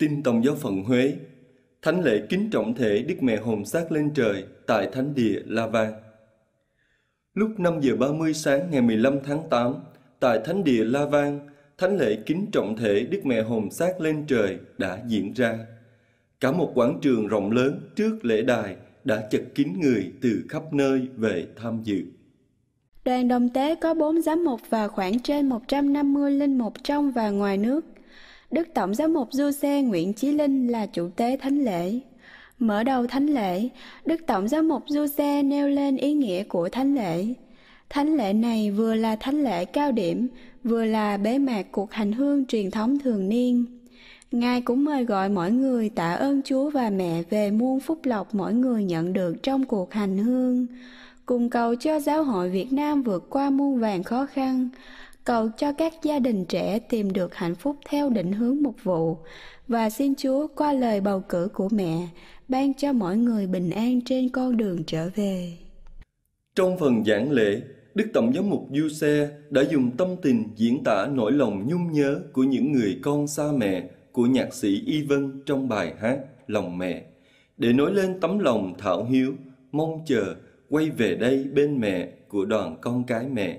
Tin Tổng giáo phận Huế Thánh lễ kính trọng thể Đức Mẹ Hồn Xác lên trời tại Thánh địa La Vang. Lúc 5 giờ 30 sáng ngày 15 tháng 8, tại Thánh địa La Vang, Thánh lễ kính trọng thể Đức Mẹ Hồn Xác lên trời đã diễn ra. Cả một quảng trường rộng lớn trước lễ đài đã chật kín người từ khắp nơi về tham dự. Đoàn đồng tế có 4 giám mục và khoảng trên 150 linh mục trong và ngoài nước – Đức Tổng Giám mục Du Xe Nguyễn Chí Linh là chủ tế thánh lễ. Mở đầu thánh lễ, Đức Tổng Giám mục Du Xe nêu lên ý nghĩa của thánh lễ. Thánh lễ này vừa là thánh lễ cao điểm, vừa là bế mạc cuộc hành hương truyền thống thường niên. Ngài cũng mời gọi mọi người tạ ơn Chúa và mẹ về muôn phúc lộc mỗi người nhận được trong cuộc hành hương, cùng cầu cho giáo hội Việt Nam vượt qua muôn vàng khó khăn, cầu cho các gia đình trẻ tìm được hạnh phúc theo định hướng mục vụ và xin Chúa qua lời bầu cử của mẹ ban cho mọi người bình an trên con đường trở về. Trong phần giảng lễ, Đức Tổng giám mục Du Xe đã dùng tâm tình diễn tả nỗi lòng nhung nhớ của những người con xa mẹ của nhạc sĩ Y Vân trong bài hát Lòng Mẹ, để nói lên tấm lòng thảo hiếu, mong chờ quay về đây bên mẹ của đoàn con cái mẹ.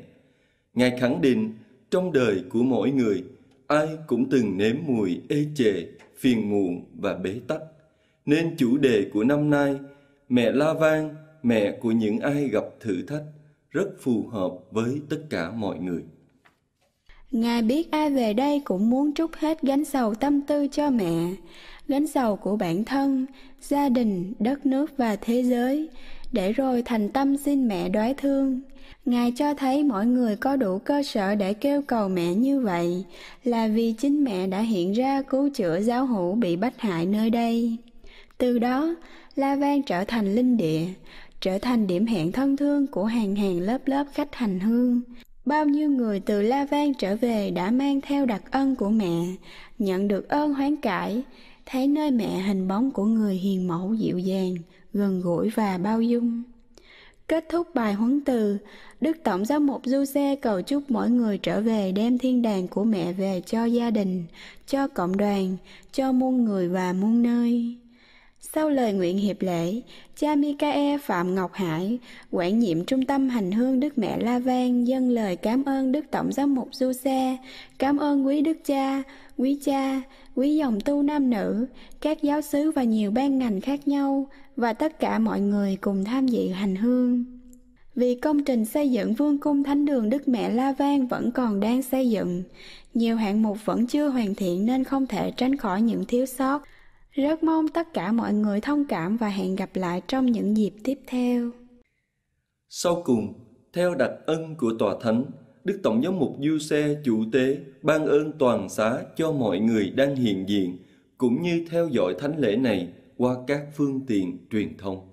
Ngài khẳng định trong đời của mỗi người, ai cũng từng nếm mùi ê chề, phiền muộn và bế tắc. Nên chủ đề của năm nay, mẹ La Vang, mẹ của những ai gặp thử thách, rất phù hợp với tất cả mọi người. Ngài biết ai về đây cũng muốn trút hết gánh sầu tâm tư cho mẹ, gánh sầu của bản thân, gia đình, đất nước và thế giới để rồi thành tâm xin mẹ đoái thương ngài cho thấy mọi người có đủ cơ sở để kêu cầu mẹ như vậy là vì chính mẹ đã hiện ra cứu chữa giáo hữu bị bách hại nơi đây từ đó la vang trở thành linh địa trở thành điểm hẹn thân thương của hàng hàng lớp lớp khách hành hương bao nhiêu người từ la vang trở về đã mang theo đặc ân của mẹ nhận được ơn hoán cải thấy nơi mẹ hình bóng của người hiền mẫu dịu dàng, gần gũi và bao dung. Kết thúc bài huấn từ, Đức Tổng giám mục Du Xe cầu chúc mỗi người trở về đem thiên đàng của mẹ về cho gia đình, cho cộng đoàn, cho muôn người và muôn nơi. Sau lời nguyện hiệp lễ, cha Mikae Phạm Ngọc Hải, quản nhiệm trung tâm hành hương Đức Mẹ La Vang dâng lời cảm ơn Đức Tổng giám mục Du Xe, cảm ơn quý Đức Cha, quý cha, quý dòng tu nam nữ, các giáo sứ và nhiều ban ngành khác nhau và tất cả mọi người cùng tham dự hành hương. Vì công trình xây dựng vương cung thánh đường Đức Mẹ La Vang vẫn còn đang xây dựng, nhiều hạng mục vẫn chưa hoàn thiện nên không thể tránh khỏi những thiếu sót rất mong tất cả mọi người thông cảm và hẹn gặp lại trong những dịp tiếp theo sau cùng theo đặc ân của tòa thánh đức tổng giám mục du xe chủ tế ban ơn toàn xá cho mọi người đang hiện diện cũng như theo dõi thánh lễ này qua các phương tiện truyền thông